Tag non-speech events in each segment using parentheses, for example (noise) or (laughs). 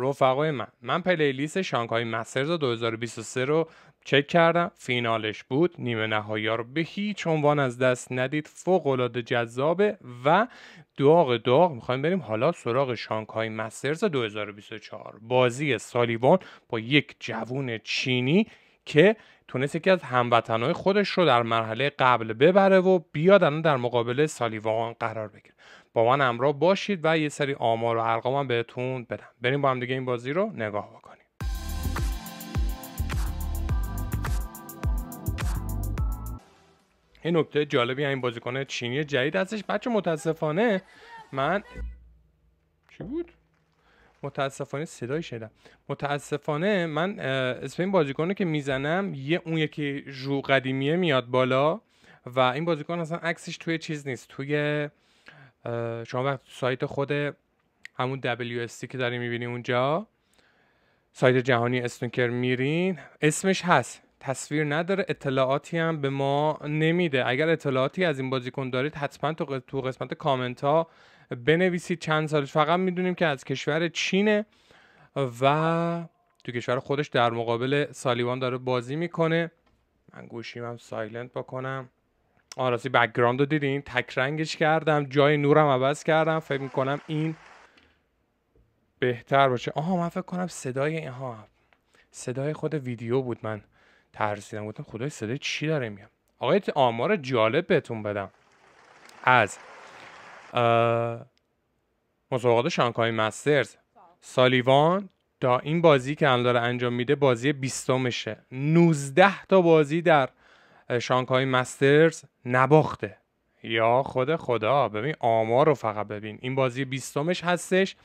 رفقای من من پلیلیست شانگهای مسترز 2023 رو چک کردم فینالش بود نیمه نهایی رو به هیچ عنوان از دست ندید فوق العاده جذابه و داغ داغ میخوایم بریم حالا سراغ شانگهای مسترز 2024 بازی سالیوان با یک جوون چینی که تونست یکی از هموطنهای خودش رو در مرحله قبل ببره و بیاد الان در مقابل سالیوان قرار بگیره با من همراه باشید و یه سری آمار و ارقام هم بهتون بدم بریم با هم دیگه این بازی رو نگاه بکنیم این نکته جالبی این بازیکن چینی جدید هستش بچه متاسفانه من چی بود متاسفانه صدای شدم متاسفانه من اسم این بازیکن که میزنم یه اون یکی جو قدیمیه میاد بالا و این بازیکن اصلا عکسش توی چیز نیست توی شما وقت سایت خود همون WSC که داری میبینی اونجا سایت جهانی اسنوکر میرین اسمش هست تصویر نداره اطلاعاتی هم به ما نمیده اگر اطلاعاتی از این بازیکن دارید حتما تو قسمت کامنت ها بنویسید چند سالش فقط میدونیم که از کشور چینه و تو کشور خودش در مقابل سالیوان داره بازی میکنه من گوشیم هم سایلنت بکنم آره راستی رو دیدین تکرنگش کردم جای نورم عوض کردم فکر میکنم این بهتر باشه آها من فکر کنم صدای اینها صدای خود ویدیو بود من ترسیدم گفتم خدای صدای چی داره میام آقای آمار جالب بهتون بدم از مسابقات شانکای مسترز سالیوان تا این بازی که الان داره انجام میده بازی بیستمشه 19 تا بازی در شانگهای مسترز نباخته یا خود خدا ببین آمار رو فقط ببین این بازی بیستمش هستش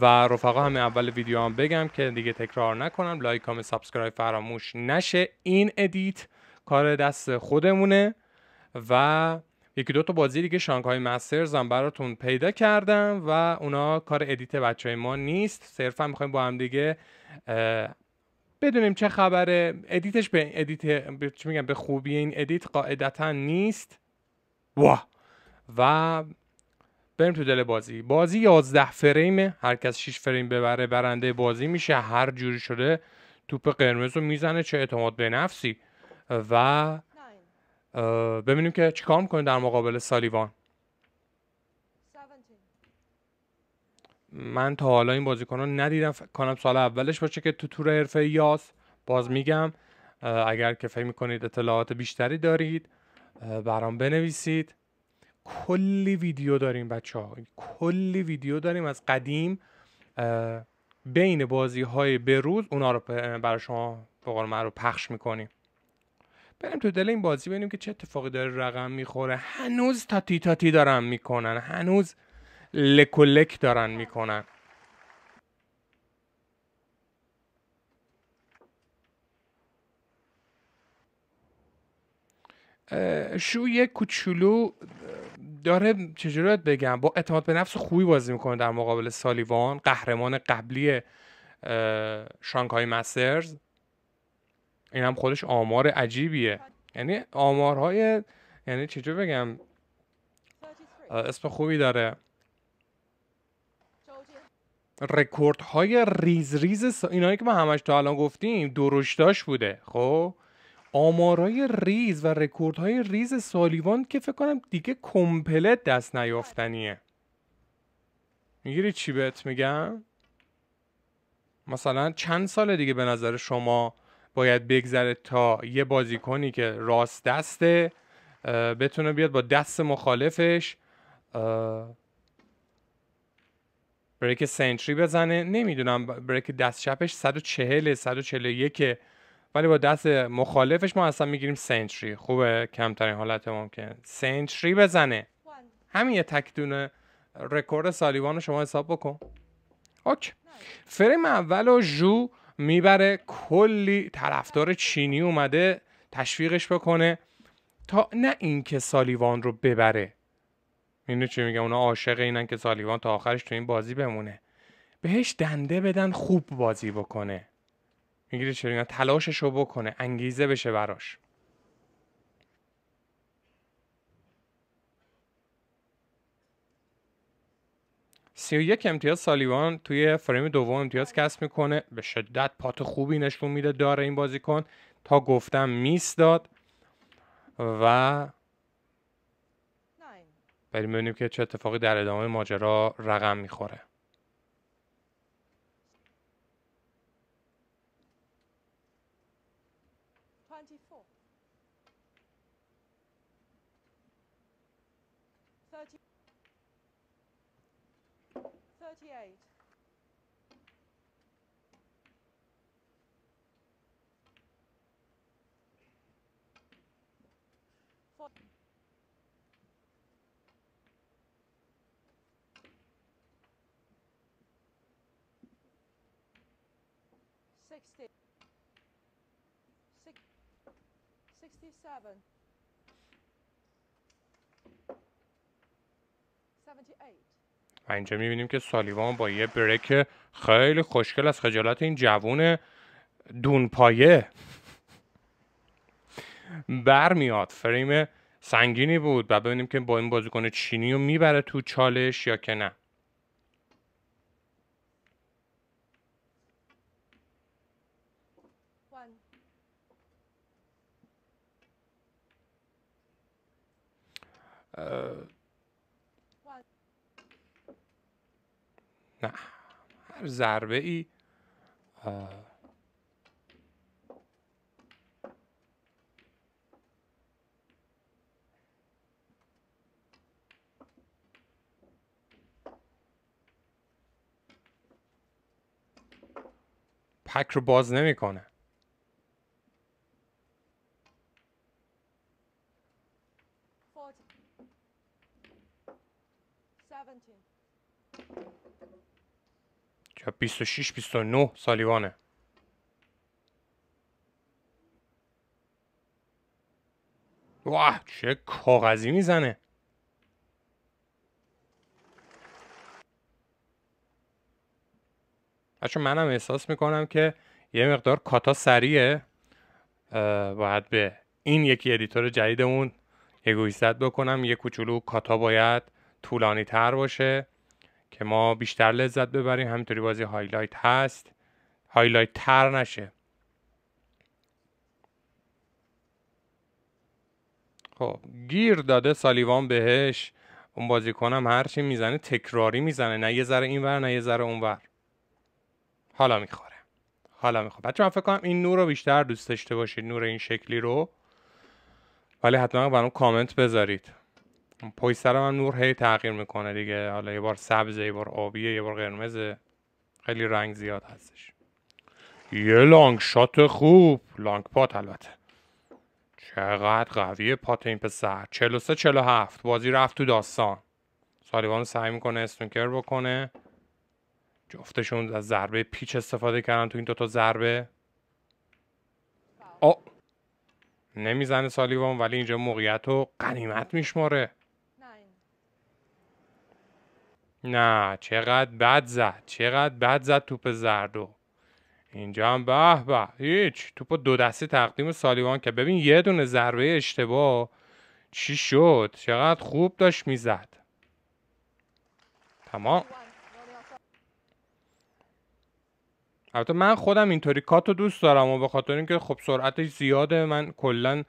و رفقا همه اول ویدیو هم بگم که دیگه تکرار نکنم لایک کام سابسکرایب فراموش نشه این ادیت کار دست خودمونه و یکی دو تا بازی دیگه شانگهای مسترز هم براتون پیدا کردم و اونا کار ادیت بچه های ما نیست صرفا میخوایم با هم دیگه بدونیم چه خبره ادیتش به ادیت به چی میگم به خوبی این ادیت قاعدتا نیست و و بریم تو دل بازی بازی 11 فریمه هر کس 6 فریم ببره برنده بازی میشه هر جوری شده توپ قرمز رو میزنه چه اعتماد به نفسی و ببینیم که چیکار میکنه در مقابل سالیوان من تا حالا این بازیکن رو ندیدم کنم سال اولش باشه که تو تور حرفه یاس باز میگم اگر که فکر میکنید اطلاعات بیشتری دارید برام بنویسید کلی ویدیو داریم بچه ها کلی ویدیو داریم از قدیم بین بازی های بروز اونا رو برای شما به ما رو پخش میکنیم بریم تو دل این بازی ببینیم که چه اتفاقی داره رقم میخوره هنوز تاتی تاتی دارم میکنن هنوز لکولک دارن میکنن شوی کوچولو داره چجوری بگم با اعتماد به نفس خوبی بازی میکنه در مقابل سالیوان قهرمان قبلی شانگهای مسترز این هم خودش آمار عجیبیه یعنی آمارهای یعنی چجوری بگم اسم خوبی داره رکورد های ریز ریز سا... اینایی که ما همش تا الان گفتیم درشتاش بوده خب آمارای ریز و رکورد های ریز سالیوان که فکر کنم دیگه کمپلت دست نیافتنیه میگیری چی بهت میگم مثلا چند سال دیگه به نظر شما باید بگذره تا یه بازیکنی که راست دسته بتونه بیاد با دست مخالفش بریک سنتری بزنه نمیدونم بریک دست چپش 140 141 ولی با دست مخالفش ما اصلا میگیریم سنتری خوبه کمترین حالت ممکن سنتری بزنه همین یه دونه. رکورد سالیوان رو شما حساب بکن اوکی فریم اول و جو میبره کلی طرفدار چینی اومده تشویقش بکنه تا نه اینکه سالیوان رو ببره اینو چی میگم اونا عاشق اینن که سالیوان تا آخرش تو این بازی بمونه بهش دنده بدن خوب بازی بکنه میگیره چی تلاشش رو بکنه انگیزه بشه براش سی و یک امتیاز سالیوان توی فریم دوم امتیاز کسب میکنه به شدت پات خوبی نشون میده داره این بازیکن تا گفتم میس داد و بریم ببینیم که چه اتفاقی در ادامه ماجرا رقم میخوره Thank و اینجا میبینیم که سالیوان با یه بریک خیلی خوشگل از خجالت این جوون دونپایه برمیاد فریم سنگینی بود و ببینیم که با این بازیکن چینی رو میبره تو چالش یا که نه نه هر ضربه ای پک رو باز نمیکنه چه 26 29 سالیوانه واه چه کاغذی میزنه بچه منم احساس میکنم که یه مقدار کاتا سریه باید به این یکی ادیتور جدیدمون یه گویستت بکنم یه کوچولو کاتا باید طولانی تر باشه که ما بیشتر لذت ببریم همینطوری بازی هایلایت هست هایلایت تر نشه خب گیر داده سالیوان بهش اون بازیکنم هرچی میزنه تکراری میزنه نه یه ذره اینور نه یه ذره اونور حالا میخوره حالا میخوره بچه من فکر کنم این نور رو بیشتر دوست داشته باشید نور این شکلی رو ولی حتما برام کامنت بذارید پای سر من نور هی تغییر میکنه دیگه حالا یه بار سبز یه بار آبیه یه بار قرمز خیلی رنگ زیاد هستش یه لانگ شات خوب لانگ پات البته چقدر قویه پات این پسر 43 47 بازی رفت تو داستان سالیوان سعی میکنه استونکر بکنه جفتشون از ضربه پیچ استفاده کردن تو این دوتا ضربه آ نمیزنه سالیوان ولی اینجا موقعیت رو قنیمت میشماره نه چقدر بد زد چقدر بد زد توپ زردو اینجا هم به به هیچ توپ دو دسته تقدیم سالیوان که ببین یه دونه ضربه اشتباه چی شد چقدر خوب داشت میزد تمام البته من خودم اینطوری کاتو دوست دارم و به خاطر اینکه خب سرعتش زیاده من کلا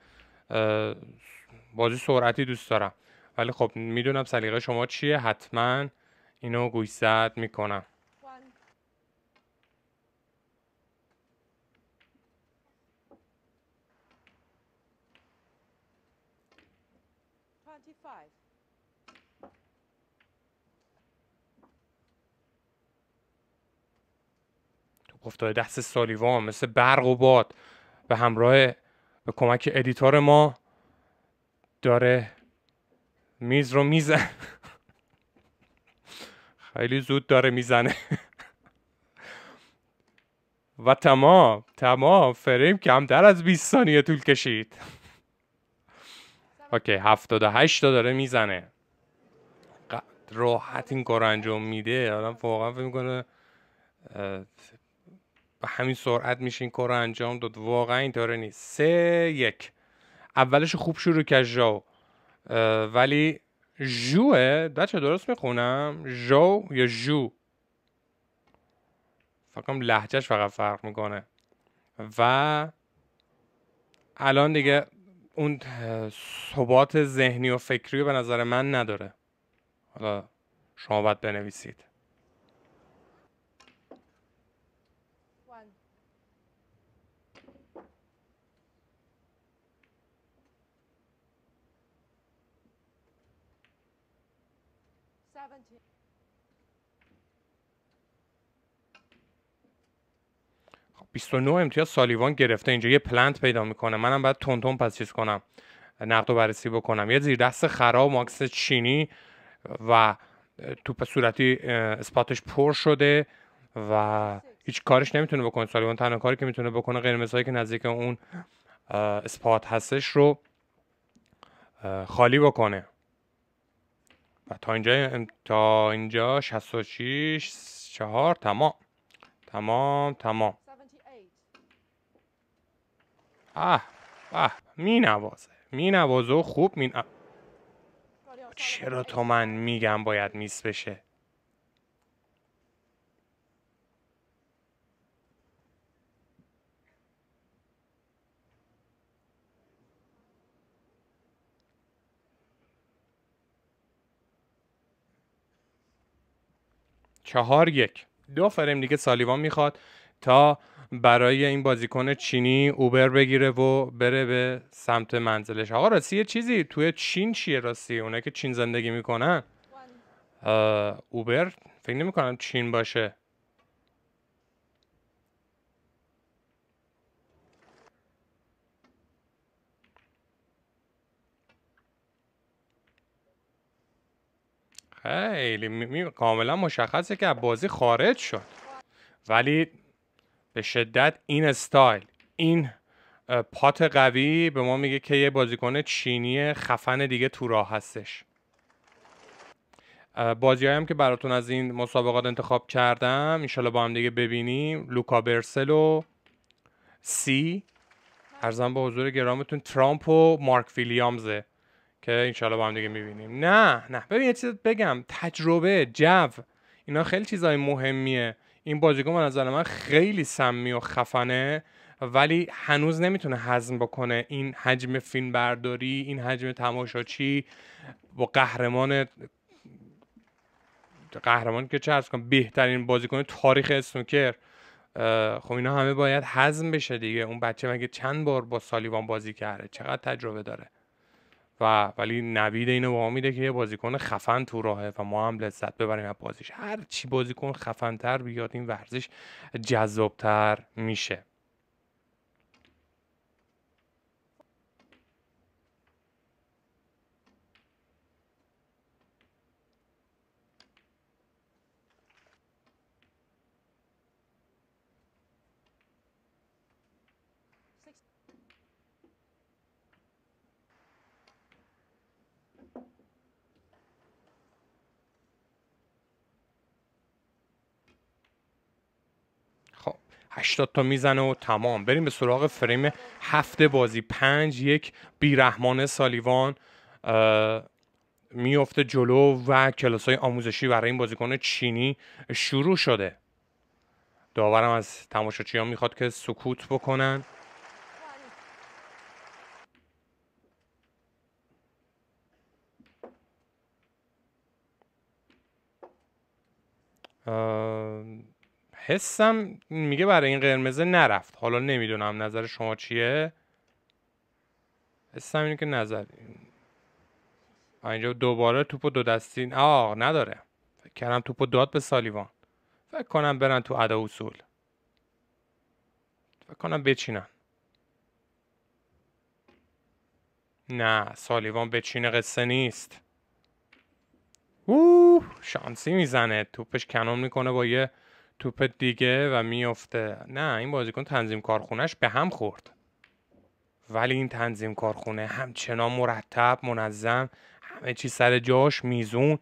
بازی سرعتی دوست دارم ولی خب میدونم سلیقه شما چیه حتما اینو گوشزد میکنم تو افتاده دست سالیوان مثل برق و باد به همراه به کمک ادیتور ما داره میز رو میزن خیلی زود داره میزنه (laughs) و تمام تمام فریم کمتر از 20 ثانیه طول کشید (laughs) اوکی 78 تا داره میزنه راحت این کار انجام میده آدم واقعا فکر میکنه به همین سرعت میشه این کار رو انجام داد واقعا اینطوره نیست سه یک اولش خوب شروع کرد ژاو ولی ژوه بچه درست میخونم ژو یا ژو فقط لحجهش فقط فرق میکنه و الان دیگه اون ثبات ذهنی و فکری به نظر من نداره حالا شما باید بنویسید 29 امتیاز سالیوان گرفته اینجا یه پلنت پیدا میکنه منم باید تون تون پس چیز کنم نقد و بررسی بکنم یه زیر دست خراب ماکس چینی و توپ صورتی اسپاتش پر شده و هیچ کارش نمیتونه بکنه سالیوان تنها کاری که میتونه بکنه قرمزهایی که نزدیک اون اسپات هستش رو خالی بکنه و تا اینجا تا اینجا 66 4 تمام تمام تمام اه ah, اه ah, می نوازه می نوازه و خوب می چرا تو من میگم باید میس بشه چهار یک دو فریم دیگه سالیوان میخواد تا برای این بازیکن چینی اوبر بگیره و بره به سمت منزلش آقا راستی یه چیزی توی چین چیه راستی اونه که چین زندگی میکنن اوبر فکر نمیکنم چین باشه خیلی می... می... کاملا مشخصه که بازی خارج شد ولی به شدت این استایل این پات قوی به ما میگه که یه بازیکن چینی خفن دیگه تو راه هستش بازی هم که براتون از این مسابقات انتخاب کردم انشالله با هم دیگه ببینیم لوکا برسل و سی ارزم به حضور گرامتون ترامپ و مارک فیلیامزه که انشالله با هم دیگه میبینیم نه نه ببین یه چیز بگم تجربه جو اینا خیلی چیزای مهمیه این بازیکن به نظر من خیلی سمی و خفنه ولی هنوز نمیتونه هضم بکنه این حجم فیلم برداری این حجم تماشاچی با قهرمان قهرمان که چه کنم بهترین بازیکن تاریخ اسنوکر خب اینا همه باید هضم بشه دیگه اون بچه مگه چند بار با سالیوان بازی کرده چقدر تجربه داره و ولی نوید اینو با میده که یه بازیکن خفن تو راهه و ما هم لذت ببریم از بازیش هر چی بازیکن خفنتر بیاد این ورزش جذابتر میشه 80 تا میزنه و تمام بریم به سراغ فریم هفته بازی پنج یک بیرحمان سالیوان میفته جلو و کلاس های آموزشی برای این بازیکن چینی شروع شده داورم از تماشاچیان میخواد که سکوت بکنن حسم میگه برای این قرمزه نرفت حالا نمیدونم نظر شما چیه حسم اینه که نظر اینجا دوباره توپو دو دستین آه نداره فکر کردم توپو داد به سالیوان فکر کنم برن تو ادا اصول فکر کنم بچینن نه سالیوان بچینه قصه نیست اوه شانسی میزنه توپش کنون میکنه با یه توپ دیگه و میفته نه این بازیکن تنظیم کارخونهش به هم خورد ولی این تنظیم کارخونه همچنان مرتب منظم همه چی سر جاش میزون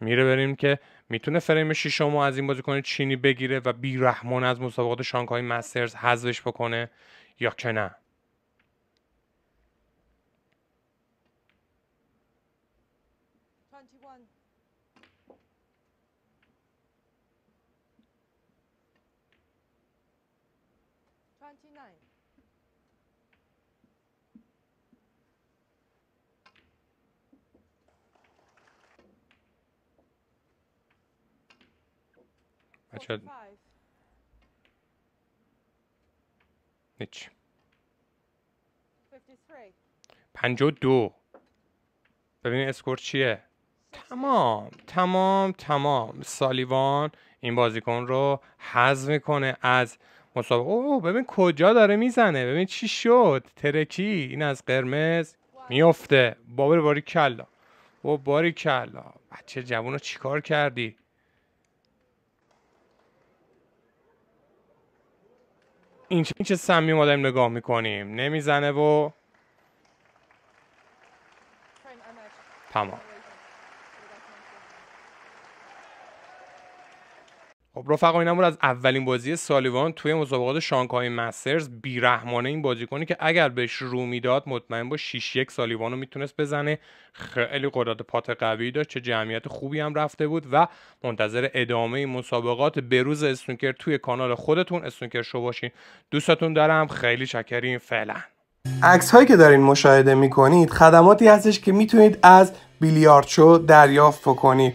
میره بریم که میتونه فریم شما از این بازیکن چینی بگیره و بیرحمان از مسابقات شانگهای مسترز حذفش بکنه یا که نه 99. بچه هیچ پنج اسکور چیه تمام تمام تمام سالیوان این بازیکن رو حذف میکنه از مسابقه اوه ببین کجا داره میزنه ببین چی شد ترکی این از قرمز میفته بابر باری کلا او باری کلا بچه جوانو رو چیکار کردی این چه, چه سمی ما داریم نگاه میکنیم نمیزنه و تمام خب رفقا اینم از اولین بازی سالیوان توی مسابقات شانگهای مسترز بیرحمانه این بازیکنی که اگر بهش رو میداد مطمئن با 6 1 سالیوان رو میتونست بزنه خیلی قدرت پات قوی داشت چه جمعیت خوبی هم رفته بود و منتظر ادامه این مسابقات بروز استونکر توی کانال خودتون استونکر شو باشین دوستتون دارم خیلی شکرین فعلا عکس هایی که دارین مشاهده میکنید خدماتی هستش که میتونید از شو دریافت کنید